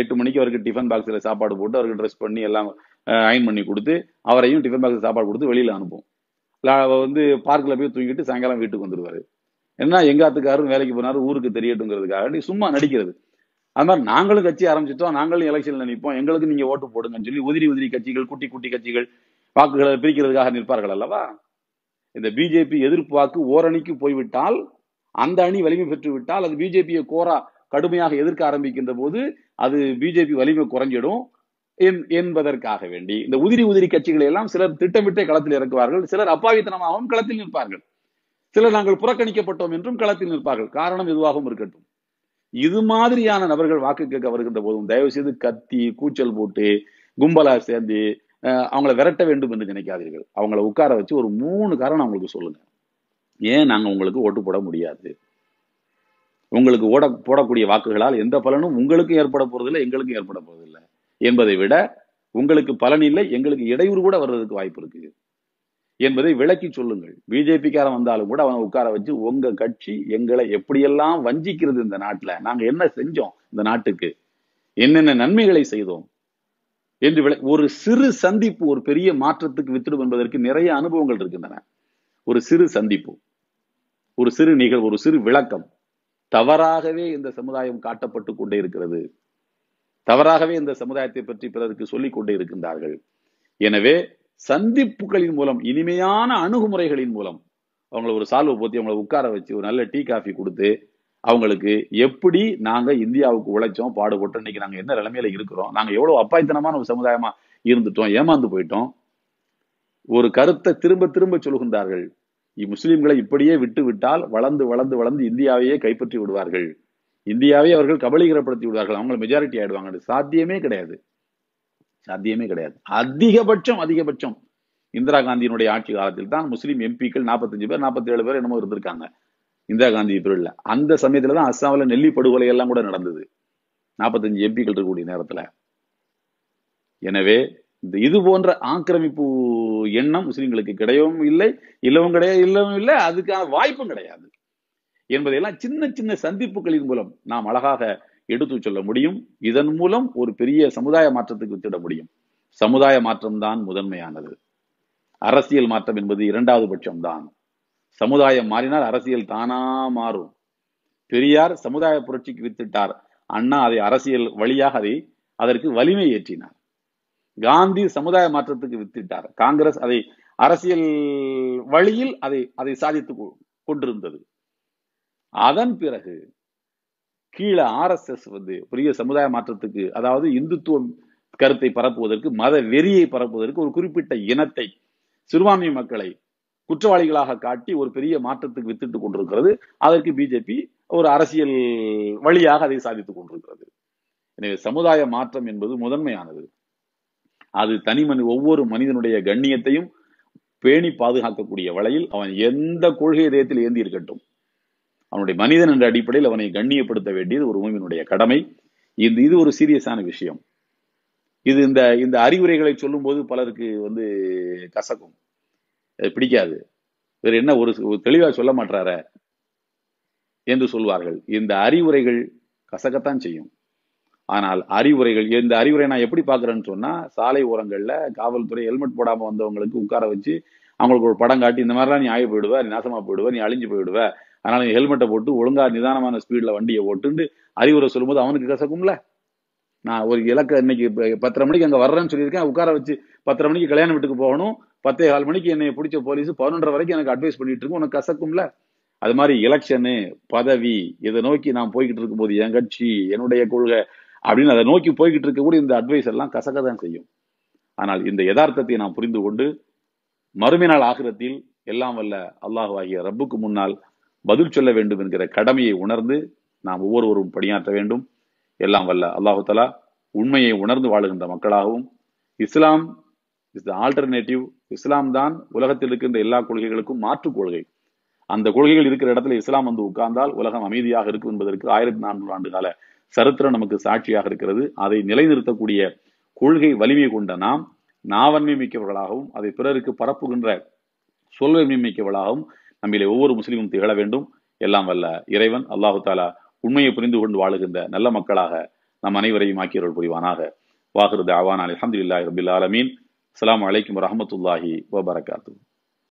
எட்டு மணிக்கு அவருக்கு டிஃபன் பாக்ஸில் சாப்பாடு போட்டு அவருக்கு ட்ரெஸ் பண்ணி எல்லாம் அயன் பண்ணி கொடுத்து அவரையும் டிஃபன் பாக்ஸில் சாப்பாடு கொடுத்து வெளியில் அனுப்பும் வந்து பார்க்கில் போய் தூங்கிட்டு சாயங்காலம் வீட்டுக்கு வந்துடுவார் என்ன எங்காத்துக்காரும் வேலைக்கு போனாரு ஊருக்கு தெரியட்டுங்கிறதுக்காக சும்மா நடிக்கிறது அது மாதிரி நாங்களும் கட்சி ஆரம்பிச்சிட்டோம் நாங்களும் எலெக்ஷன்ல நிற்போம் எங்களுக்கு நீங்க ஓட்டு போடுங்கன்னு சொல்லி உதிரி உதிரி கட்சிகள் குட்டி குட்டி கட்சிகள் வாக்குகளை பிரிக்கிறதுக்காக நிற்பார்கள் அல்லவா இந்த பிஜேபி எதிர்ப்பு வாக்கு ஓரணிக்கு போய்விட்டால் அந்த அணி வலிமை பெற்று விட்டால் அது பிஜேபியை கோரா கடுமையாக எதிர்க்க ஆரம்பிக்கின்ற போது அது பிஜேபி வலிமை குறைஞ்சிடும் என்பதற்காக வேண்டி இந்த உதிரி உதிரி கட்சிகளை எல்லாம் சிலர் திட்டமிட்டே களத்தில் இறக்குவார்கள் சிலர் அப்பாவித்தனமாகவும் களத்தில் நிற்பார்கள் சிலர் நாங்கள் புறக்கணிக்கப்பட்டோம் என்றும் களத்தில் நிற்பார்கள் காரணம் எதுவாகவும் இருக்கட்டும் இது மாதிரியான நபர்கள் வாக்கு கேட்க வருகின்ற போதும் தயவு செய்து கத்தி கூச்சல் போட்டு கும்பலா சேர்ந்து அவங்கள விரட்ட வேண்டும் என்று நினைக்காதீர்கள் அவங்கள உட்கார வச்சு ஒரு மூணு காரணம் அவங்களுக்கு சொல்லுங்க ஏன் நாங்க உங்களுக்கு ஓட்டு போட முடியாது உங்களுக்கு ஓட போடக்கூடிய வாக்குகளால் எந்த பலனும் உங்களுக்கும் ஏற்பட போறதில்லை எங்களுக்கும் ஏற்பட போறதில்லை என்பதை விட உங்களுக்கு பலன் இல்லை எங்களுக்கு இடையூறு கூட வர்றதுக்கு வாய்ப்பு இருக்கு என்பதை விளக்கி சொல்லுங்கள் பிஜேபிக்காரன் வந்தாலும் கூட அவனை உட்கார வச்சு உங்க கட்சி எங்களை எப்படியெல்லாம் வஞ்சிக்கிறது இந்த நாட்டுல நாங்க என்ன செஞ்சோம் இந்த நாட்டுக்கு என்னென்ன நன்மைகளை செய்தோம் என்று விளை ஒரு சிறு சந்திப்பு ஒரு பெரிய மாற்றத்துக்கு வித்திடும் என்பதற்கு நிறைய அனுபவங்கள் இருக்கின்றன ஒரு சிறு சந்திப்பு ஒரு சிறு நிகழ்வு ஒரு சிறு விளக்கம் தவறாகவே இந்த சமுதாயம் காட்டப்பட்டு கொண்டே இருக்கிறது தவறாகவே இந்த சமுதாயத்தை பற்றி பிறருக்கு சொல்லிக் கொண்டே இருக்கின்றார்கள் எனவே சந்திப்புகளின் மூலம் இனிமையான அணுகுமுறைகளின் மூலம் அவங்கள ஒரு சால்வை போத்தி அவங்கள உட்கார வச்சு ஒரு நல்ல டீ காஃபி கொடுத்து அவங்களுக்கு எப்படி நாங்க இந்தியாவுக்கு உழைச்சோம் பாடுபட்டோம் இன்னைக்கு நாங்க என்ன நிலைமையில இருக்கிறோம் நாங்க எவ்வளவு அப்பாய்த்தனமான ஒரு சமுதாயமா இருந்துட்டோம் ஏமாந்து போயிட்டோம் ஒரு கருத்தை திரும்ப திரும்ப சொல்கின்றார்கள் முஸ்லிம்களை இப்படியே விட்டு விட்டால் வளர்ந்து வளர்ந்து வளர்ந்து இந்தியாவையே கைப்பற்றி விடுவார்கள் இந்தியாவை அவர்கள் கபலீகரப்படுத்தி விடுவார்கள் அவங்களை மெஜாரிட்டி ஆயிடுவாங்க சாத்தியமே கிடையாது சாத்தியமே கிடையாது அதிகபட்சம் அதிகபட்சம் இந்திரா காந்தியினுடைய ஆட்சி காலத்தில் தான் முஸ்லீம் எம்பிக்கள் நாற்பத்தஞ்சு பேர் நாற்பத்தி ஏழு பேர் என்னமோ இருந்திருக்காங்க இந்திரா காந்தி பீரியட்ல அந்த சமயத்தில் தான் அஸ்ஸாமில் நெல்லி படுகொலை எல்லாம் கூட நடந்தது நாற்பத்தஞ்சு எம்பிக்கள் இருக்கக்கூடிய நேரத்துல எனவே இந்த இது போன்ற ஆக்கிரமிப்பு எண்ணம் முஸ்லீம்களுக்கு கிடையவும் இல்லை இல்லவும் கிடையாது இல்லவும் இல்லை அதுக்கான வாய்ப்பும் கிடையாது என்பதையெல்லாம் சின்ன சின்ன சந்திப்புகளின் மூலம் நாம் அழகாக எடுத்து சொல்ல முடியும் இதன் மூலம் ஒரு பெரிய சமுதாய மாற்றத்துக்கு வித்திட முடியும் சமுதாய மாற்றம் தான் முதன்மையானது அரசியல் மாற்றம் என்பது இரண்டாவது பட்சம் தான் சமுதாயம் மாறினால் அரசியல் தானா மாறும் பெரியார் சமுதாய புரட்சிக்கு வித்திட்டார் அண்ணா அதை அரசியல் வழியாக அதை அதற்கு வலிமை ஏற்றினார் காந்தி சமுதாய மாற்றத்துக்கு வித்திட்டார் காங்கிரஸ் அதை அரசியல் வழியில் அதை அதை சாதித்து கொண்டிருந்தது அதன் பிறகு கீழே ஆர்எஸ்எஸ் வந்து பெரிய சமுதாய மாற்றத்துக்கு அதாவது இந்துத்துவம் கருத்தை பரப்புவதற்கு மத வெறியை பரப்புவதற்கு ஒரு குறிப்பிட்ட இனத்தை சிறுபான்மை மக்களை குற்றவாளிகளாக காட்டி ஒரு பெரிய மாற்றத்துக்கு வித்துட்டு கொண்டிருக்கிறது அதற்கு பிஜேபி ஒரு அரசியல் வழியாக அதை சாதித்துக் கொண்டிருக்கிறது எனவே சமுதாய மாற்றம் என்பது முதன்மையானது அது தனி ஒவ்வொரு மனிதனுடைய கண்ணியத்தையும் பேணி பாதுகாக்கக்கூடிய வலையில் அவன் எந்த கொள்கை இதயத்தில் ஏந்தி இருக்கட்டும் அவனுடைய மனிதன் என்ற அடிப்படையில் அவனை கண்ணியப்படுத்த வேண்டியது ஒரு மூமியினுடைய கடமை இந்த இது ஒரு சீரியஸான விஷயம் இது இந்த இந்த அறிவுரைகளை சொல்லும்போது பலருக்கு வந்து கசக்கும் பிடிக்காது வேற என்ன ஒரு தெளிவாக சொல்ல மாட்டார என்று சொல்வார்கள் இந்த அறிவுரைகள் கசக்கத்தான் செய்யும் ஆனால் அறிவுரைகள் இந்த அறிவுரை நான் எப்படி பார்க்குறேன்னு சொன்னால் சாலை ஓரங்களில் காவல்துறை ஹெல்மெட் போடாமல் வந்தவங்களுக்கு உட்கார வச்சு அவங்களுக்கு ஒரு படம் காட்டி இந்த மாதிரிலாம் நீ ஆகி போயிடுவ நீ நாசமாக போயிடுவ நீ அழிஞ்சு போயிடுவ அதனால நீ ஹெல்மெட்டை போட்டு ஒழுங்கா நிதானமான ஸ்பீட்ல வண்டியை ஓட்டுன்னு அறிவுரை சொல்லும்போது அவனுக்கு கசக்கும்ல நான் ஒரு இலக்க இன்னைக்கு பத்தரை மணிக்கு அங்கே வர்றேன்னு சொல்லியிருக்கேன் உட்கார வச்சு பத்தரை மணிக்கு கல்யாணம் வீட்டுக்கு போகணும் பத்தே கால் மணிக்கு என்னை பிடிச்ச போலீஸ் பதினொன்றரை வரைக்கும் எனக்கு அட்வைஸ் பண்ணிட்டு இருக்கும் உனக்கு கசக்கும்ல அது மாதிரி எலெக்ஷனு பதவி இதை நோக்கி நான் போய்கிட்டு இருக்கும்போது என் கட்சி என்னுடைய கொள்கை அப்படின்னு அதை நோக்கி போய்கிட்டு இருக்கக்கூடிய இந்த அட்வைஸ் எல்லாம் கசக்க தான் செய்யும் ஆனால் இந்த யதார்த்தத்தை நான் புரிந்து கொண்டு மறுமை நாள் ஆகிரத்தில் எல்லாம் வல்ல அல்லாஹ் ஆகிய ரப்புக்கு முன்னால் பதில் சொல்ல வேண்டும் என்கிற கடமையை உணர்ந்து நாம் ஒவ்வொருவரும் பணியாற்ற வேண்டும் எல்லாம் வல்ல அல்லாஹு தலா உண்மையை உணர்ந்து வாழுகின்ற மக்களாகவும் இஸ்லாம் இஸ் த ஆல்டர்னேட்டிவ் இஸ்லாம் தான் உலகத்தில் இருக்கின்ற எல்லா கொள்கைகளுக்கும் மாற்றுக் கொள்கை அந்த கொள்கைகள் இருக்கிற இடத்துல இஸ்லாம் வந்து உட்கார்ந்தால் உலகம் அமைதியாக இருக்கும் என்பதற்கு ஆயிரத்தி நானூறு ஆண்டு கால சரித்திரம் நமக்கு சாட்சியாக இருக்கிறது அதை நிலைநிறுத்தக்கூடிய கொள்கை வலிமை கொண்ட நாம் நாவன்மை மிக்கவர்களாகவும் அதை பிறருக்கு பரப்புகின்ற சொல்வன்மை மிக்கவர்களாகவும் நம்மிலே ஒவ்வொரு முஸ்லீமும் திகழ வேண்டும் எல்லாம் வல்ல இறைவன் அல்லாஹு தாலா உண்மையை புரிந்து கொண்டு வாழுகின்ற நல்ல மக்களாக நம் அனைவரையும் ஆக்கியவர்கள் புரிவானாக வாகுருது அவான் அலி அஹமதுல்லாஹி ரபில் ஆலமீன் அலாம் வலைக்கம் வரமத்துல்லாஹி வபரகாத்து